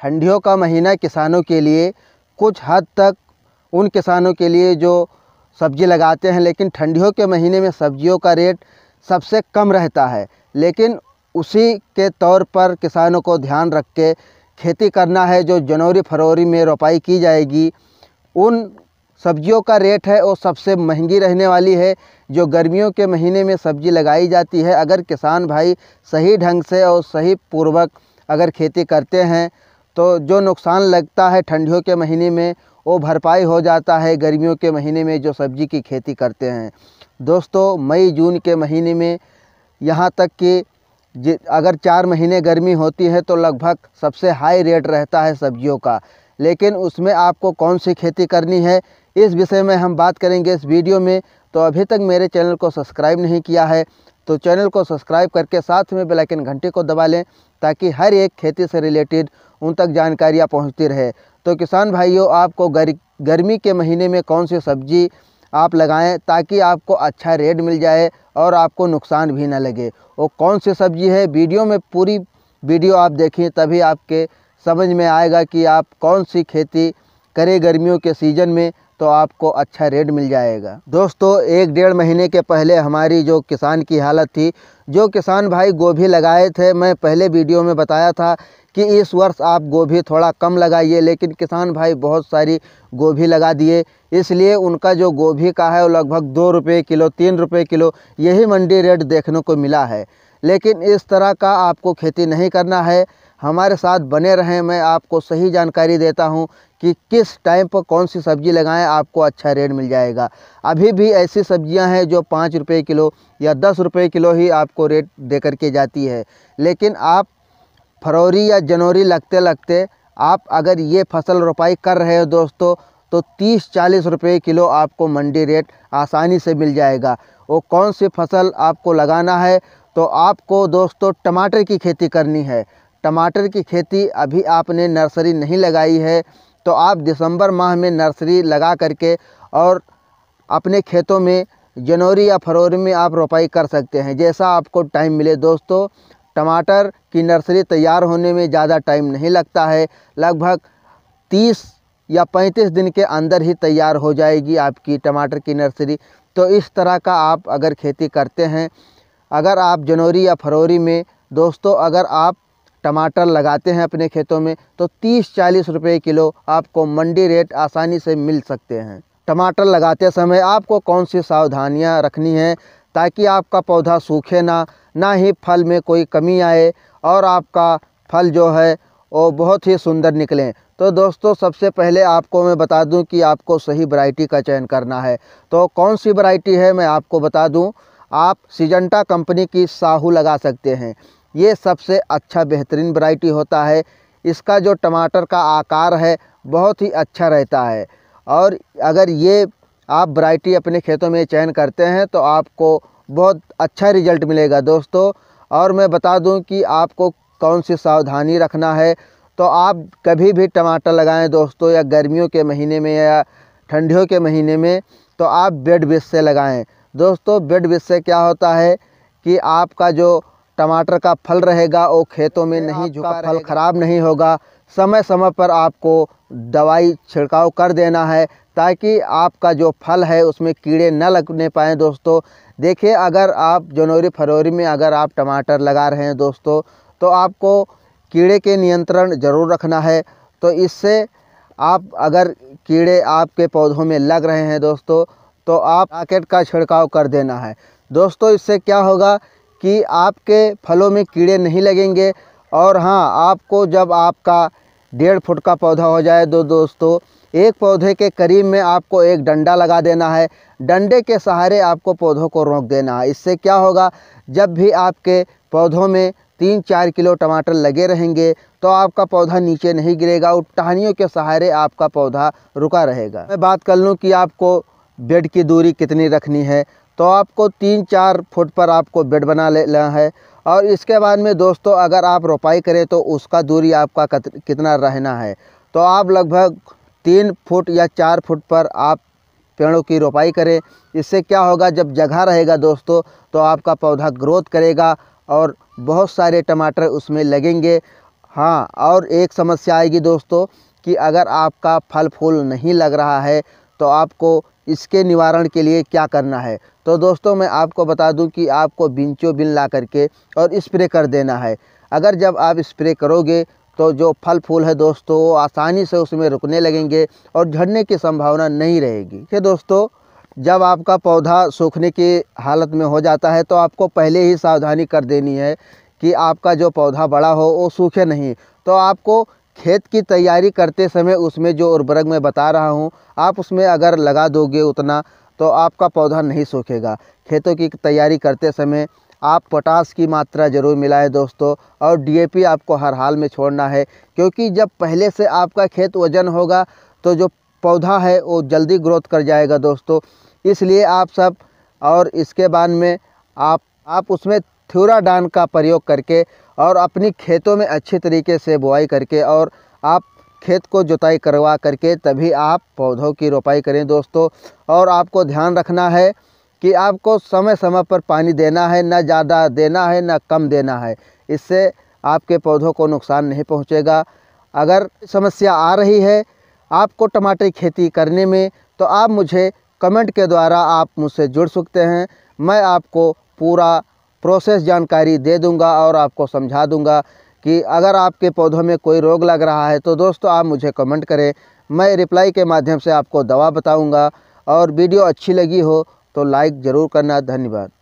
ठंडियों का महीना किसानों के लिए कुछ हद तक उन किसानों के लिए जो सब्ज़ी लगाते हैं लेकिन ठंडियों के महीने में सब्ज़ियों का रेट सबसे कम रहता है लेकिन उसी के तौर पर किसानों को ध्यान रख के खेती करना है जो जनवरी फरवरी में रोपाई की जाएगी उन सब्जियों का रेट है वो सबसे महंगी रहने वाली है जो गर्मियों के महीने में सब्जी लगाई जाती है अगर किसान भाई सही ढंग से और सही पूर्वक अगर खेती करते हैं तो जो नुकसान लगता है ठंडियों के महीने में वो भरपाई हो जाता है गर्मियों के महीने में जो सब्ज़ी की खेती करते हैं दोस्तों मई जून के महीने में यहाँ तक कि अगर चार महीने गर्मी होती है तो लगभग सबसे हाई रेट रहता है सब्जियों का लेकिन उसमें आपको कौन सी खेती करनी है इस विषय में हम बात करेंगे इस वीडियो में तो अभी तक मेरे चैनल को सब्सक्राइब नहीं किया है तो चैनल को सब्सक्राइब करके साथ में बेलाइकन घंटे को दबा लें ताकि हर एक खेती से रिलेटेड उन तक जानकारियाँ पहुँचती रहे तो किसान भाइयों आपको गर गर्मी के महीने में कौन सी सब्ज़ी आप लगाएँ ताकि आपको अच्छा रेट मिल जाए और आपको नुकसान भी ना लगे वो कौन सी सब्ज़ी है वीडियो में पूरी वीडियो आप देखें तभी आपके समझ में आएगा कि आप कौन सी खेती करें गर्मियों के सीज़न में तो आपको अच्छा रेट मिल जाएगा दोस्तों एक डेढ़ महीने के पहले हमारी जो किसान की हालत थी जो किसान भाई गोभी लगाए थे मैं पहले वीडियो में बताया था कि इस वर्ष आप गोभी थोड़ा कम लगाइए लेकिन किसान भाई बहुत सारी गोभी लगा दिए इसलिए उनका जो गोभी का है वो लगभग दो रुपये किलो तीन रुपये किलो यही मंडी रेट देखने को मिला है लेकिन इस तरह का आपको खेती नहीं करना है हमारे साथ बने रहें मैं आपको सही जानकारी देता हूं कि किस टाइम पर कौन सी सब्ज़ी लगाएं आपको अच्छा रेट मिल जाएगा अभी भी ऐसी सब्ज़ियां हैं जो पाँच रुपये किलो या दस रुपये किलो ही आपको रेट दे कर के जाती है लेकिन आप फरवरी या जनवरी लगते लगते आप अगर ये फसल रोपाई कर रहे हो दोस्तों तो तीस चालीस रुपये किलो आपको मंडी रेट आसानी से मिल जाएगा वो कौन सी फसल आपको लगाना है तो आपको दोस्तों टमाटर की खेती करनी है टमाटर की खेती अभी आपने नर्सरी नहीं लगाई है तो आप दिसंबर माह में नर्सरी लगा करके और अपने खेतों में जनवरी या फरवरी में आप रोपाई कर सकते हैं जैसा आपको टाइम मिले दोस्तों टमाटर की नर्सरी तैयार होने में ज़्यादा टाइम नहीं लगता है लगभग तीस या पैंतीस दिन के अंदर ही तैयार हो जाएगी आपकी टमाटर की नर्सरी तो इस तरह का आप अगर खेती करते हैं अगर आप जनवरी या फरवरी में दोस्तों अगर आप टमाटर लगाते हैं अपने खेतों में तो 30-40 रुपए किलो आपको मंडी रेट आसानी से मिल सकते हैं टमाटर लगाते समय आपको कौन सी सावधानियां रखनी हैं ताकि आपका पौधा सूखे ना ना ही फल में कोई कमी आए और आपका फल जो है वो बहुत ही सुंदर निकलें तो दोस्तों सबसे पहले आपको मैं बता दूं कि आपको सही वैरायटी का चयन करना है तो कौन सी वैरायटी है मैं आपको बता दूं आप सिजेंटा कंपनी की साहू लगा सकते हैं ये सबसे अच्छा बेहतरीन वैरायटी होता है इसका जो टमाटर का आकार है बहुत ही अच्छा रहता है और अगर ये आप वैरायटी अपने खेतों में चयन करते हैं तो आपको बहुत अच्छा रिजल्ट मिलेगा दोस्तों और मैं बता दूं कि आपको कौन सी सावधानी रखना है तो आप कभी भी टमाटर लगाएं दोस्तों या गर्मियों के महीने में या ठंडियों के महीने में तो आप बेड बेस से लगाएं दोस्तों बेड बेस से क्या होता है कि आपका जो टमाटर का फल रहेगा वो खेतों में नहीं झुका फल ख़राब नहीं होगा समय समय पर आपको दवाई छिड़काव कर देना है ताकि आपका जो फल है उसमें कीड़े न लगने पाएँ दोस्तों देखिए अगर आप जनवरी फरवरी में अगर आप टमाटर लगा रहे हैं दोस्तों तो आपको कीड़े के नियंत्रण ज़रूर रखना है तो इससे आप अगर कीड़े आपके पौधों में लग रहे हैं दोस्तों तो आप पैकेट का छिड़काव कर देना है दोस्तों इससे क्या होगा कि आपके फलों में कीड़े नहीं लगेंगे और हाँ आपको जब आपका डेढ़ फुट का पौधा हो जाए दो दोस्तों एक पौधे के करीब में आपको एक डंडा लगा देना है डंडे के सहारे आपको पौधों को रोक देना है इससे क्या होगा जब भी आपके पौधों में तीन चार किलो टमाटर लगे रहेंगे तो आपका पौधा नीचे नहीं गिरेगा और टहनियों के सहारे आपका पौधा रुका रहेगा मैं बात कर लूँ कि आपको बेड की दूरी कितनी रखनी है तो आपको तीन चार फुट पर आपको बेड बना लेना है और इसके बाद में दोस्तों अगर आप रोपाई करें तो उसका दूरी आपका कितना रहना है तो आप लगभग तीन फुट या चार फुट पर आप पेड़ों की रोपाई करें इससे क्या होगा जब जगह रहेगा दोस्तों तो आपका पौधा ग्रोथ करेगा और बहुत सारे टमाटर उसमें लगेंगे हाँ और एक समस्या आएगी दोस्तों कि अगर आपका फल फूल नहीं लग रहा है तो आपको इसके निवारण के लिए क्या करना है तो दोस्तों मैं आपको बता दूं कि आपको बिंचो बिन ला करके और स्प्रे कर देना है अगर जब आप स्प्रे करोगे तो जो फल फूल है दोस्तों वो आसानी से उसमें रुकने लगेंगे और झड़ने की संभावना नहीं रहेगी ठीक दोस्तों जब आपका पौधा सूखने की हालत में हो जाता है तो आपको पहले ही सावधानी कर देनी है कि आपका जो पौधा बड़ा हो वो सूखे नहीं तो आपको खेत की तैयारी करते समय उसमें जो उर्वरक मैं बता रहा हूँ आप उसमें अगर लगा दोगे उतना तो आपका पौधा नहीं सूखेगा खेतों की तैयारी करते समय आप पोटास की मात्रा ज़रूर मिलाएं दोस्तों और डीएपी आपको हर हाल में छोड़ना है क्योंकि जब पहले से आपका खेत वजन होगा तो जो पौधा है वो जल्दी ग्रोथ कर जाएगा दोस्तों इसलिए आप सब और इसके बाद में आप आप उसमें थ्यूराडान का प्रयोग करके और अपनी खेतों में अच्छे तरीके से बुआई करके और आप खेत को जुताई करवा करके तभी आप पौधों की रोपाई करें दोस्तों और आपको ध्यान रखना है कि आपको समय समय पर पानी देना है ना ज़्यादा देना है ना कम देना है इससे आपके पौधों को नुकसान नहीं पहुंचेगा अगर समस्या आ रही है आपको टमाटर की खेती करने में तो आप मुझे कमेंट के द्वारा आप मुझसे जुड़ सकते हैं मैं आपको पूरा प्रोसेस जानकारी दे दूँगा और आपको समझा दूँगा कि अगर आपके पौधों में कोई रोग लग रहा है तो दोस्तों आप मुझे कमेंट करें मैं रिप्लाई के माध्यम से आपको दवा बताऊँगा और वीडियो अच्छी लगी हो तो लाइक ज़रूर करना धन्यवाद